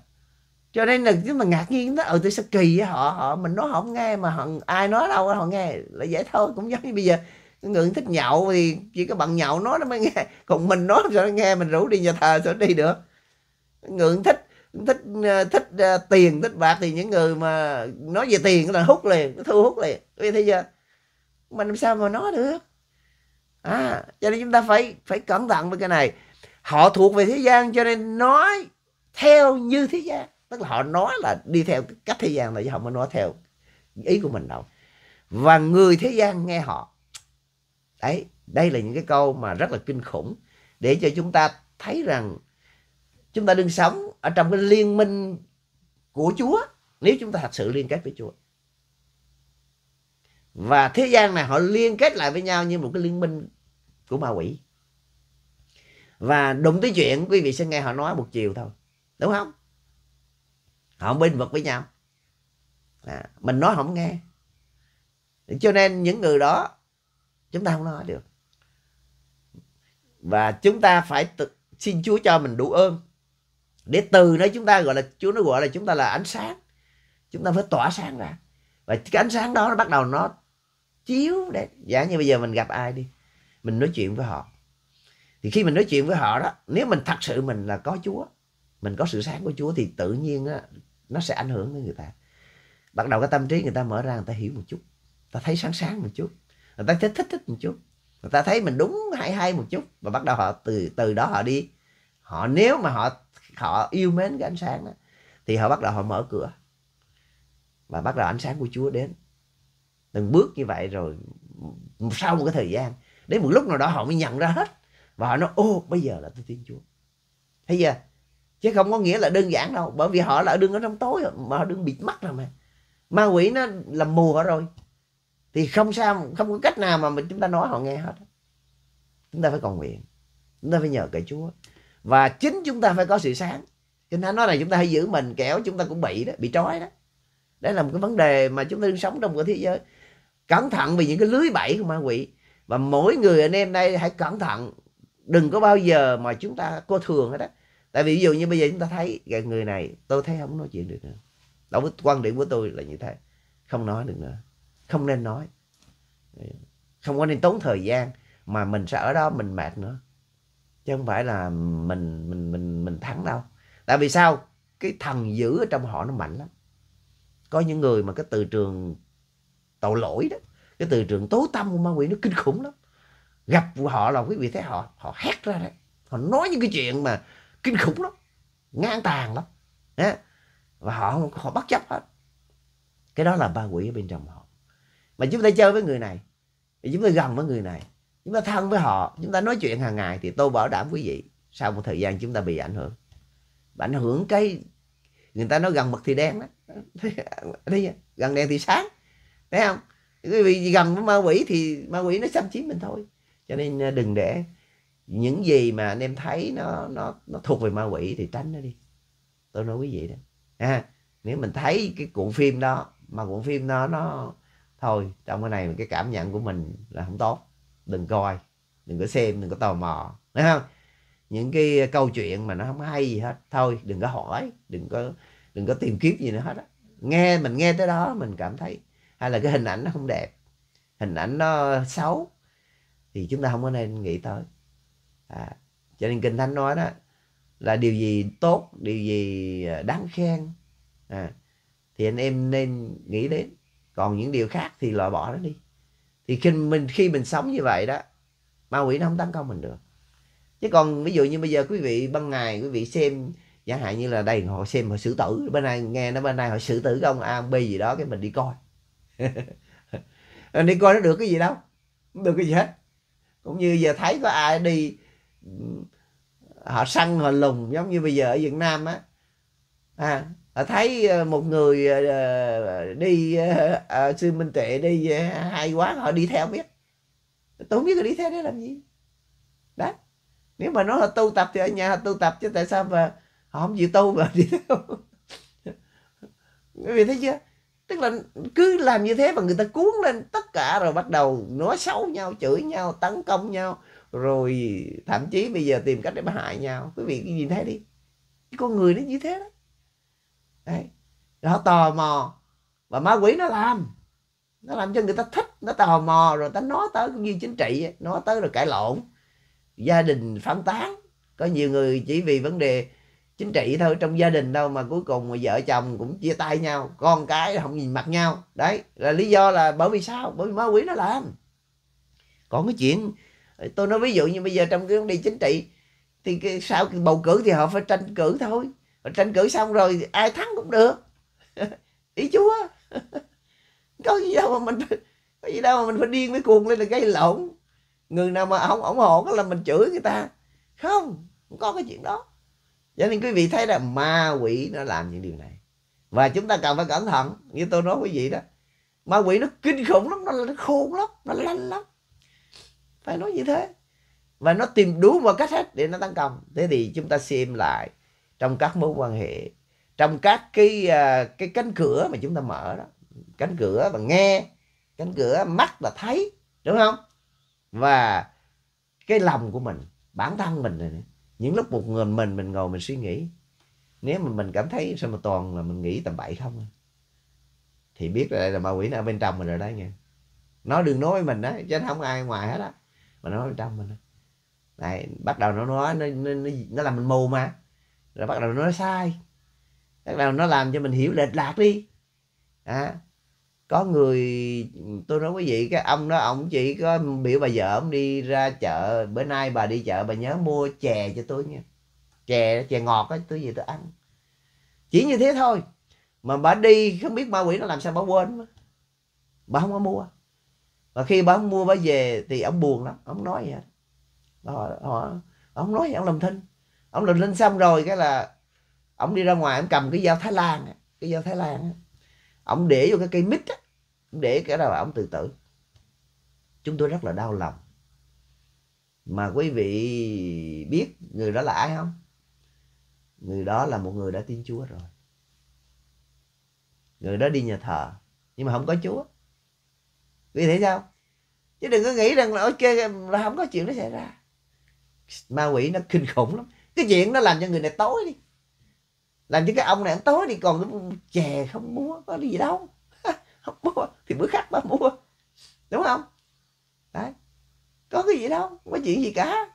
cho nên là chứ mà ngạc nhiên đó ừ tôi sao kỳ với họ họ mình nói họ không nghe mà họ ai nói đâu họ nghe là dễ thôi cũng giống như bây giờ người thích nhậu thì chỉ có bạn nhậu nói nó mới nghe còn mình nói sao nó nghe mình rủ đi nhà thờ sao đi được người thích thích ờ, thích uh, tiền thích bạc thì những người mà nói về tiền là hút liền thu hút liền bây thế giờ mình làm sao mà nói được à cho nên chúng ta phải phải cẩn thận với cái này họ thuộc về thế gian cho nên nói theo như thế gian tức là họ nói là đi theo cách thế gian là chứ họ mới nói theo ý của mình đâu và người thế gian nghe họ đấy đây là những cái câu mà rất là kinh khủng để cho chúng ta thấy rằng chúng ta đừng sống ở trong cái liên minh của Chúa nếu chúng ta thật sự liên kết với Chúa và thế gian này họ liên kết lại với nhau như một cái liên minh của ma quỷ và đụng tới chuyện quý vị sẽ nghe họ nói một chiều thôi đúng không họ binh vực với nhau à, mình nói không nghe cho nên những người đó chúng ta không nói được và chúng ta phải tự, xin Chúa cho mình đủ ơn để từ đó chúng ta gọi là Chúa nó gọi là chúng ta là ánh sáng chúng ta phải tỏa sáng ra và cái ánh sáng đó nó bắt đầu nó chiếu đấy, giả như bây giờ mình gặp ai đi mình nói chuyện với họ thì khi mình nói chuyện với họ đó nếu mình thật sự mình là có Chúa mình có sự sáng của Chúa thì tự nhiên á, nó sẽ ảnh hưởng đến người ta bắt đầu cái tâm trí người ta mở ra người ta hiểu một chút người ta thấy sáng sáng một chút người ta thích thích thích một chút người ta thấy mình đúng hay hay một chút và bắt đầu họ từ từ đó họ đi họ nếu mà họ họ yêu mến cái ánh sáng đó thì họ bắt đầu họ mở cửa và bắt đầu ánh sáng của Chúa đến từng bước như vậy rồi sau một cái thời gian đến một lúc nào đó họ mới nhận ra hết và họ nói ô bây giờ là tôi tin Chúa thấy chưa chứ không có nghĩa là đơn giản đâu bởi vì họ là đương ở trong tối mà họ đương bịt mắt rồi mà ma quỷ nó làm mù họ rồi thì không sao không có cách nào mà mình chúng ta nói họ nghe hết chúng ta phải cầu nguyện chúng ta phải nhờ cậy chúa và chính chúng ta phải có sự sáng cho nên nói là chúng ta hãy giữ mình kẻo chúng ta cũng bị đó bị trói đó đấy là một cái vấn đề mà chúng ta đang sống trong cái thế giới cẩn thận vì những cái lưới bẫy của ma quỷ và mỗi người anh em đây hãy cẩn thận đừng có bao giờ mà chúng ta coi thường hết đó tại vì ví dụ như bây giờ chúng ta thấy cái người này tôi thấy không nói chuyện được nữa đối với quan điểm của tôi là như thế không nói được nữa không nên nói không có nên tốn thời gian mà mình sẽ ở đó mình mệt nữa chứ không phải là mình mình mình mình thắng đâu tại vì sao cái thần dữ ở trong họ nó mạnh lắm có những người mà cái từ trường tội lỗi đó cái từ trường tố tâm của ma quỷ nó kinh khủng lắm gặp họ là quý vị thấy họ họ hét ra đấy họ nói những cái chuyện mà kinh khủng lắm ngang tàn lắm Đấy. và họ họ bất chấp hết cái đó là ba quỷ ở bên trong họ mà chúng ta chơi với người này chúng ta gần với người này chúng ta thân với họ chúng ta nói chuyện hàng ngày thì tôi bảo đảm quý vị sau một thời gian chúng ta bị ảnh hưởng và ảnh hưởng cái người ta nói gần mực thì đen đó thấy gần đen thì sáng thấy không vì gần với ma quỷ thì ma quỷ nó xâm chiếm mình thôi cho nên à, đừng để những gì mà anh em thấy nó nó nó thuộc về ma quỷ thì tránh nó đi tôi nói quý vị đó à, nếu mình thấy cái cuộn phim đó mà cuộn phim đó nó thôi trong cái này cái cảm nhận của mình là không tốt đừng coi đừng có xem đừng có tò mò thấy không những cái câu chuyện mà nó không hay gì hết thôi đừng có hỏi đừng có đừng có tìm kiếm gì nữa hết á nghe mình nghe tới đó mình cảm thấy hay là cái hình ảnh nó không đẹp hình ảnh nó xấu thì chúng ta không có nên nghĩ tới à, cho nên kinh thánh nói đó là điều gì tốt điều gì à, đáng khen à, thì anh em nên nghĩ đến còn những điều khác thì loại bỏ nó đi thì khi mình khi mình sống như vậy đó ma quỷ nó không tấn công mình được chứ còn ví dụ như bây giờ quý vị ban ngày quý vị xem chẳng hạn như là đây họ xem họ xử tử bên này nghe nó bên này họ xử tử công a b gì đó cái mình đi coi đi coi nó được cái gì đâu được cái gì hết cũng như giờ thấy có ai đi họ săn họ lùng giống như bây giờ ở Việt Nam á à, họ thấy ờ, một người ờ, ờ, đi à, sư Minh Tuệ đi hay quá họ đi theo biết tôi không biết họ đi theo để làm gì đó nếu mà nó là tu tập thì ở nhà tu tập chứ tại sao mà họ không chịu tu mà đi theo quý vị thấy chưa tức là cứ làm như thế mà người ta cuốn lên tất cả rồi bắt đầu nói xấu nhau chửi nhau tấn công nhau rồi thậm chí bây giờ tìm cách để mà hại nhau quý vị nhìn thấy đi con người nó như thế đó đấy nó tò mò và ma quỷ nó làm nó làm cho người ta thích nó tò mò rồi ta nói tới cũng như chính trị nó tới rồi cãi lộn gia đình phản tán có nhiều người chỉ vì vấn đề chính trị thôi trong gia đình đâu mà cuối cùng mà vợ chồng cũng chia tay nhau con cái không nhìn mặt nhau đấy là lý do là bởi vì sao bởi vì ma quỷ nó làm còn cái chuyện tôi nói ví dụ như bây giờ trong cái vấn đề chính trị thì sau bầu cử thì họ phải tranh cử thôi tranh cử xong rồi ai thắng cũng được ý chúa có gì đâu mà mình có gì đâu mà mình phải điên với cuồng lên là gây lộn người nào mà không ủng hộ là mình chửi người ta không không có cái chuyện đó cho nên quý vị thấy là ma quỷ nó làm những điều này và chúng ta cần phải cẩn thận như tôi nói quý vị đó ma quỷ nó kinh khủng lắm nó khôn lắm nó lanh lắm phải nói như thế và nó tìm đủ mọi cách hết để nó tấn công thế thì chúng ta xem lại trong các mối quan hệ trong các cái à, cái cánh cửa mà chúng ta mở đó cánh cửa bằng nghe cánh cửa mắt và thấy đúng không và cái lòng của mình bản thân mình này những lúc một người mình mình ngồi mình suy nghĩ nếu mà mình cảm thấy sao mà toàn là mình nghĩ tầm bậy không à? thì biết là đây là ma quỷ nó ở bên trong mình rồi đấy nha nó đừng nói với mình đó chứ không ai ngoài hết á mà nó bên trong mình này bắt đầu nó nói nó nó, nó, làm mình mù mà rồi bắt đầu nó nói sai bắt đầu nó làm cho mình hiểu lệch lạc đi à, có người tôi nói quý vị cái ông đó ông chỉ có biểu bà vợ ông đi ra chợ bữa nay bà đi chợ bà nhớ mua chè cho tôi nha chè chè ngọt á tôi về tôi ăn chỉ như thế thôi mà bà đi không biết ma quỷ nó làm sao bà quên mà. bà không có mua và khi bà mua bà về thì ông buồn lắm ông nói vậy họ, họ ông nói ông làm thinh ông làm thinh xong rồi cái là ông đi ra ngoài ông cầm cái dao thái lan cái dao thái lan ông để vô cái cây mít á để cái là ông tự tử chúng tôi rất là đau lòng mà quý vị biết người đó là ai không người đó là một người đã tin chúa rồi người đó đi nhà thờ nhưng mà không có chúa vì thế sao chứ đừng có nghĩ rằng là ok là không có chuyện đó xảy ra ma quỷ nó kinh khủng lắm cái chuyện nó làm cho người này tối đi làm cho cái ông này tối đi còn chè không mua có gì đâu không mua thì bữa khác mà mua đúng không đấy có cái gì đâu không có chuyện gì cả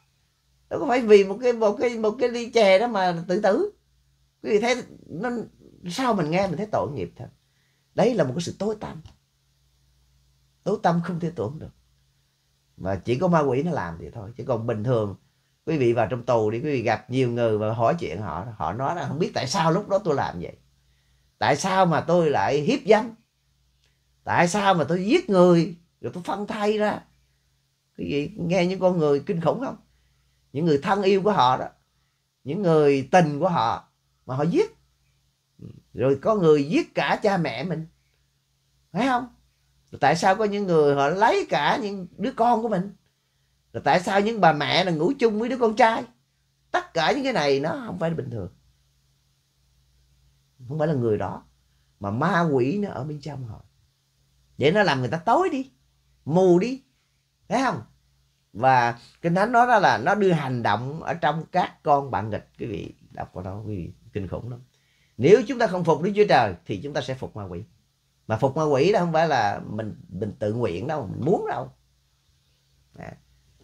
đâu có phải vì một cái một cái một cái ly chè đó mà tự tử quý vị thấy nó sao mình nghe mình thấy tội nghiệp thật đấy là một cái sự tối tăm tố tâm không thể tưởng được mà chỉ có ma quỷ nó làm vậy thôi chứ còn bình thường quý vị vào trong tù đi quý vị gặp nhiều người và hỏi chuyện họ họ nói là không biết tại sao lúc đó tôi làm vậy tại sao mà tôi lại hiếp dâm tại sao mà tôi giết người rồi tôi phân thay ra quý vị nghe những con người kinh khủng không những người thân yêu của họ đó những người tình của họ mà họ giết rồi có người giết cả cha mẹ mình phải không rồi tại sao có những người họ lấy cả những đứa con của mình rồi tại sao những bà mẹ là ngủ chung với đứa con trai tất cả những cái này nó không phải là bình thường không phải là người đó mà ma quỷ nó ở bên trong họ để nó làm người ta tối đi mù đi thấy không và kinh thánh nói đó là nó đưa hành động ở trong các con bạn nghịch quý vị đọc vào đó quý vị kinh khủng lắm nếu chúng ta không phục đức chúa trời thì chúng ta sẽ phục ma quỷ mà phục ma quỷ đó không phải là mình mình tự nguyện đâu mình muốn đâu à.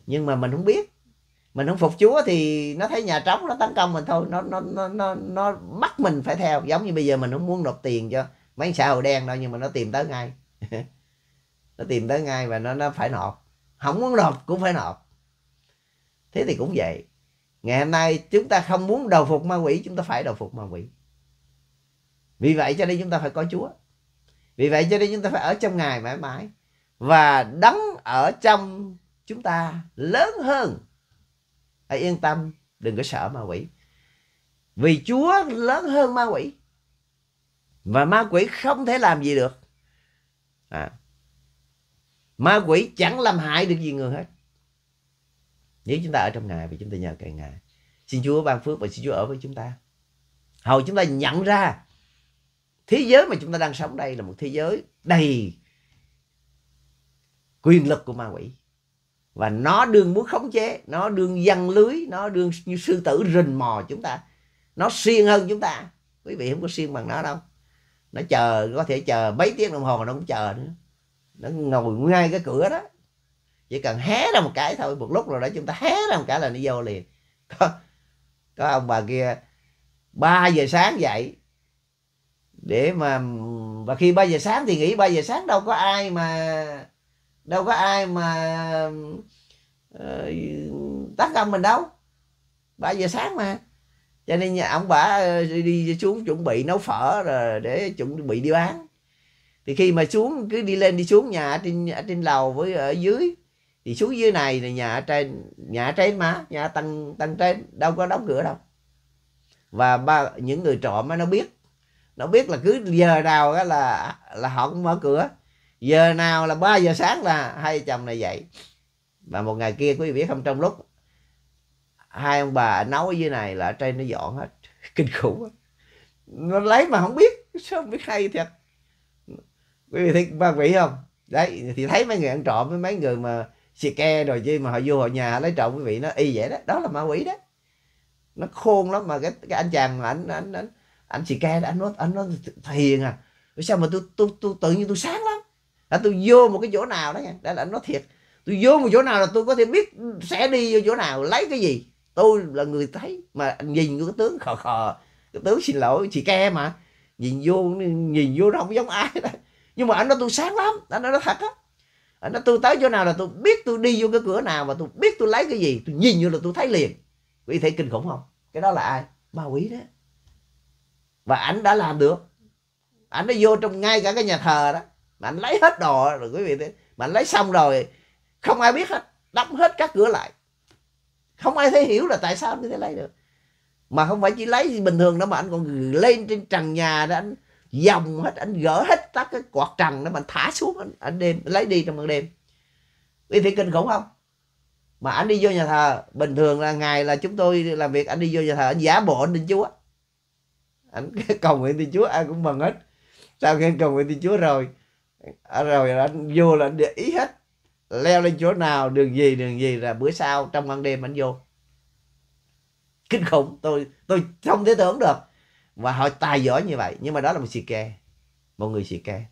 nhưng mà mình không biết mình không phục chúa thì nó thấy nhà trống nó tấn công mình thôi nó nó nó nó, nó bắt mình phải theo giống như bây giờ mình không muốn nộp tiền cho mấy xã hội đen đâu nhưng mà nó tìm tới ngay nó tìm tới ngay và nó nó phải nộp không muốn nộp cũng phải nộp thế thì cũng vậy ngày hôm nay chúng ta không muốn đầu phục ma quỷ chúng ta phải đầu phục ma quỷ vì vậy cho nên chúng ta phải có chúa vì vậy cho nên chúng ta phải ở trong ngài mãi mãi và đấng ở trong chúng ta lớn hơn hãy yên tâm đừng có sợ ma quỷ vì chúa lớn hơn ma quỷ và ma quỷ không thể làm gì được à. ma quỷ chẳng làm hại được gì người hết nếu chúng ta ở trong ngài vì chúng ta nhờ cậy ngài xin chúa ban phước và xin chúa ở với chúng ta hầu chúng ta nhận ra thế giới mà chúng ta đang sống đây là một thế giới đầy quyền lực của ma quỷ và nó đương muốn khống chế nó đương dăng lưới nó đương như sư tử rình mò chúng ta nó siêng hơn chúng ta quý vị không có siêng bằng nó đâu nó chờ có thể chờ mấy tiếng đồng hồ mà nó cũng chờ nữa nó ngồi ngay cái cửa đó chỉ cần hé ra một cái thôi một lúc rồi đó chúng ta hé ra một cái là nó vô liền có, có ông bà kia 3 giờ sáng dậy để mà và khi 3 giờ sáng thì nghĩ 3 giờ sáng đâu có ai mà đâu có ai mà uh, tác công mình đâu 3 giờ sáng mà cho nên nhà ông bà ờ, đi xuống chuẩn bị nấu phở rồi để chuẩn bị đi bán thì khi mà xuống cứ đi lên đi xuống nhà trên trên lầu với ở dưới thì xuống dưới này là nhà trên nhà trên má nhà tầng tầng trên đâu có đóng cửa đâu và ba những người trộm nó biết nó biết là cứ giờ nào đó là là họ cũng mở cửa giờ nào là 3 giờ sáng là hai chồng này dậy và một ngày kia quý vị biết không trong lúc hai ông bà nấu ở dưới này là ở trên nó dọn hết kinh khủng nó lấy mà không biết sao không biết hay thiệt quý vị thấy ba vị không đấy thì thấy mấy người ăn trộm với mấy người mà xì ke rồi chứ mà họ vô họ nhà lấy trộm quý vị nó y vậy đó đó là ma quỷ đó nó khôn lắm mà cái, cái anh chàng mà anh anh, anh anh chị ke ca anh nói anh nói thiền à Vì sao mà tôi tôi tôi tự nhiên tôi sáng lắm là tôi vô một cái chỗ nào đó nha đó là anh nói thiệt tôi vô một chỗ nào là tôi có thể biết sẽ đi vô chỗ nào lấy cái gì tôi là người thấy mà nhìn cái tướng khờ khờ cái tướng xin lỗi chị ke mà nhìn vô nhìn vô nó không giống ai đó nhưng mà anh nói tôi sáng lắm anh nói nó thật á anh nói tôi tới chỗ nào là tôi biết tôi đi vô cái cửa nào mà tôi biết tôi lấy cái gì tôi nhìn vô là tôi thấy liền quý thấy kinh khủng không cái đó là ai ma quỷ đó và ảnh đã làm được ảnh đã vô trong ngay cả cái nhà thờ đó mà ảnh lấy hết đồ rồi quý vị thấy mà ảnh lấy xong rồi không ai biết hết đóng hết các cửa lại không ai thấy hiểu là tại sao như thế lấy được mà không phải chỉ lấy bình thường đó mà anh còn lên trên trần nhà đó anh dòng hết anh gỡ hết các cái quạt trần đó mà anh thả xuống anh, anh đêm lấy đi trong ban đêm quý vị kinh khủng không mà anh đi vô nhà thờ bình thường là ngày là chúng tôi làm việc anh đi vô nhà thờ anh giả bộ anh đi chúa anh cầu nguyện thì chúa ai cũng mừng hết sau khi anh cầu nguyện thì chúa rồi à, rồi anh vô là anh để ý hết leo lên chỗ nào đường gì đường gì là bữa sau trong ban đêm anh vô kinh khủng tôi tôi không thể tưởng được và họ tài giỏi như vậy nhưng mà đó là một xì kè một người xì kè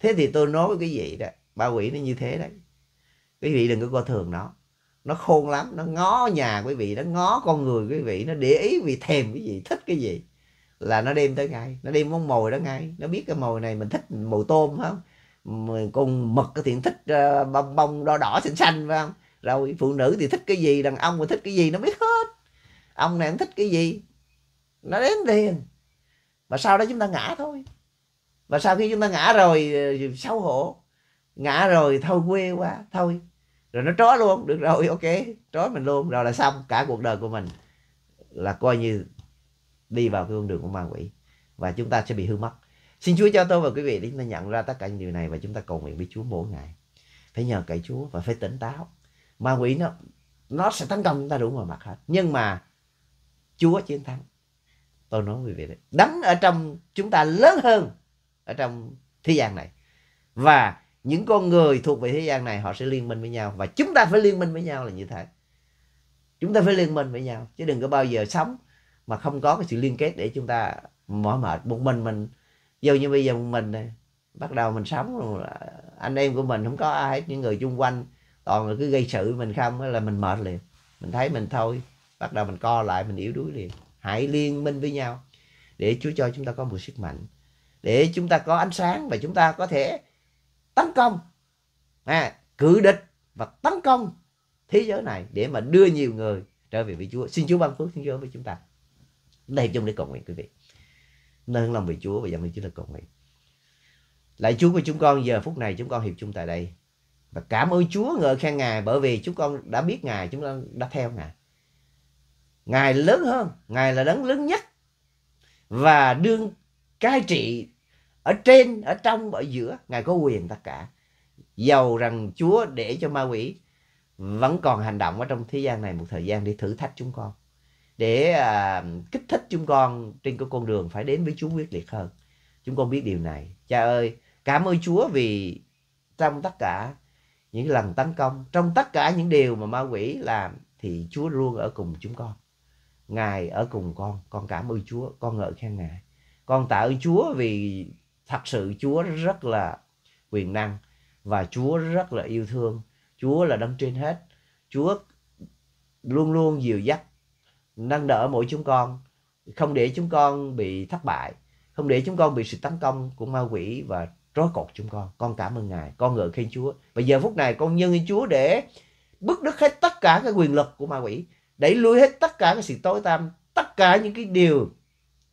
thế thì tôi nói với cái gì đó ba quỷ nó như thế đấy quý vị đừng có coi thường nó nó khôn lắm nó ngó nhà quý vị nó ngó con người quý vị nó để ý vì thèm cái gì thích cái gì là nó đem tới ngay nó đem món mồi đó ừ. ngay nó biết cái mồi này mình thích mồi tôm phải không con mực thì thích ờ, bông bông đỏ đỏ xanh xanh phải không rồi phụ nữ thì thích cái gì đàn ông thì thích cái gì nó biết hết ông này ông thích cái gì nó đến liền mà sau đó chúng ta ngã thôi và sau khi chúng ta ngã rồi ờ, xấu hổ ngã rồi thôi quê quá thôi rồi nó trói luôn được rồi ok trói mình luôn rồi là xong cả cuộc đời của mình là coi như đi vào cái con đường của ma quỷ và chúng ta sẽ bị hư mất xin chúa cho tôi và quý vị để chúng ta nhận ra tất cả những điều này và chúng ta cầu nguyện với chúa mỗi ngày phải nhờ cậy chúa và phải tỉnh táo ma quỷ nó nó sẽ tấn công chúng ta đủ mọi mặt hết nhưng mà chúa chiến thắng tôi nói với quý vị đấy Đánh ở trong chúng ta lớn hơn ở trong thế gian này và những con người thuộc về thế gian này họ sẽ liên minh với nhau và chúng ta phải liên minh với nhau là như thế chúng ta phải liên minh với nhau chứ đừng có bao giờ sống mà không có cái sự liên kết để chúng ta mỏi mệt một mình mình vô như bây giờ một mình này, bắt đầu mình sống anh em của mình không có ai hết những người chung quanh toàn là cứ gây sự mình không là mình mệt liền mình thấy mình thôi bắt đầu mình co lại mình yếu đuối liền hãy liên minh với nhau để Chúa cho chúng ta có một sức mạnh để chúng ta có ánh sáng và chúng ta có thể tấn công à, cự địch và tấn công thế giới này để mà đưa nhiều người trở về với Chúa xin Chúa ban phước xin Chúa với chúng ta đem chung để cầu nguyện quý vị nên lòng về Chúa và dâng lên Chúa là cầu nguyện lại Chúa của chúng con giờ phút này chúng con hiệp chung tại đây và cảm ơn Chúa ngợi khen Ngài bởi vì chúng con đã biết Ngài chúng con đã theo Ngài Ngài lớn hơn Ngài là đấng lớn nhất và đương cai trị ở trên ở trong ở giữa Ngài có quyền tất cả giàu rằng Chúa để cho ma quỷ vẫn còn hành động ở trong thế gian này một thời gian để thử thách chúng con để à, kích thích chúng con trên cái con đường phải đến với Chúa quyết liệt hơn. Chúng con biết điều này. Cha ơi, cảm ơn Chúa vì trong tất cả những lần tấn công, trong tất cả những điều mà ma quỷ làm thì Chúa luôn ở cùng chúng con. Ngài ở cùng con, con cảm ơn Chúa, con ngợi khen Ngài. Con tạ ơn Chúa vì thật sự Chúa rất là quyền năng và Chúa rất là yêu thương. Chúa là đấng trên hết. Chúa luôn luôn dìu dắt nâng đỡ mỗi chúng con không để chúng con bị thất bại không để chúng con bị sự tấn công của ma quỷ và trói cột chúng con con cảm ơn ngài con ngợi khen chúa và giờ phút này con nhân chúa để bức đứt hết tất cả cái quyền lực của ma quỷ đẩy lui hết tất cả cái sự tối tăm tất cả những cái điều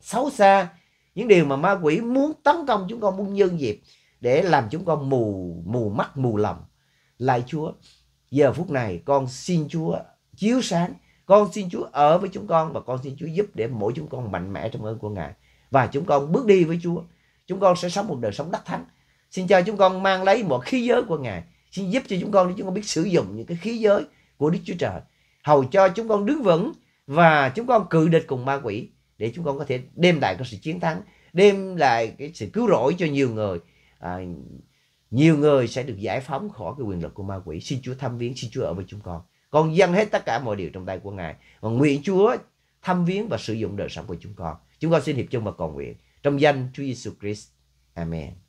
xấu xa những điều mà ma quỷ muốn tấn công chúng con muốn nhân dịp để làm chúng con mù mù mắt mù lòng lại chúa giờ phút này con xin chúa chiếu sáng con xin Chúa ở với chúng con và con xin Chúa giúp để mỗi chúng con mạnh mẽ trong ơn của Ngài. Và chúng con bước đi với Chúa. Chúng con sẽ sống một đời sống đắc thắng. Xin cho chúng con mang lấy một khí giới của Ngài. Xin giúp cho chúng con để chúng con biết sử dụng những cái khí giới của Đức Chúa Trời. Hầu cho chúng con đứng vững và chúng con cự địch cùng ma quỷ để chúng con có thể đem lại cái sự chiến thắng, đem lại cái sự cứu rỗi cho nhiều người. À, nhiều người sẽ được giải phóng khỏi cái quyền lực của ma quỷ. Xin Chúa thăm viếng, xin Chúa ở với chúng con. Con dâng hết tất cả mọi điều trong tay của Ngài. Và nguyện Chúa thăm viếng và sử dụng đời sống của chúng con. Chúng con xin hiệp chung và cầu nguyện. Trong danh Chúa Giêsu Christ. Amen.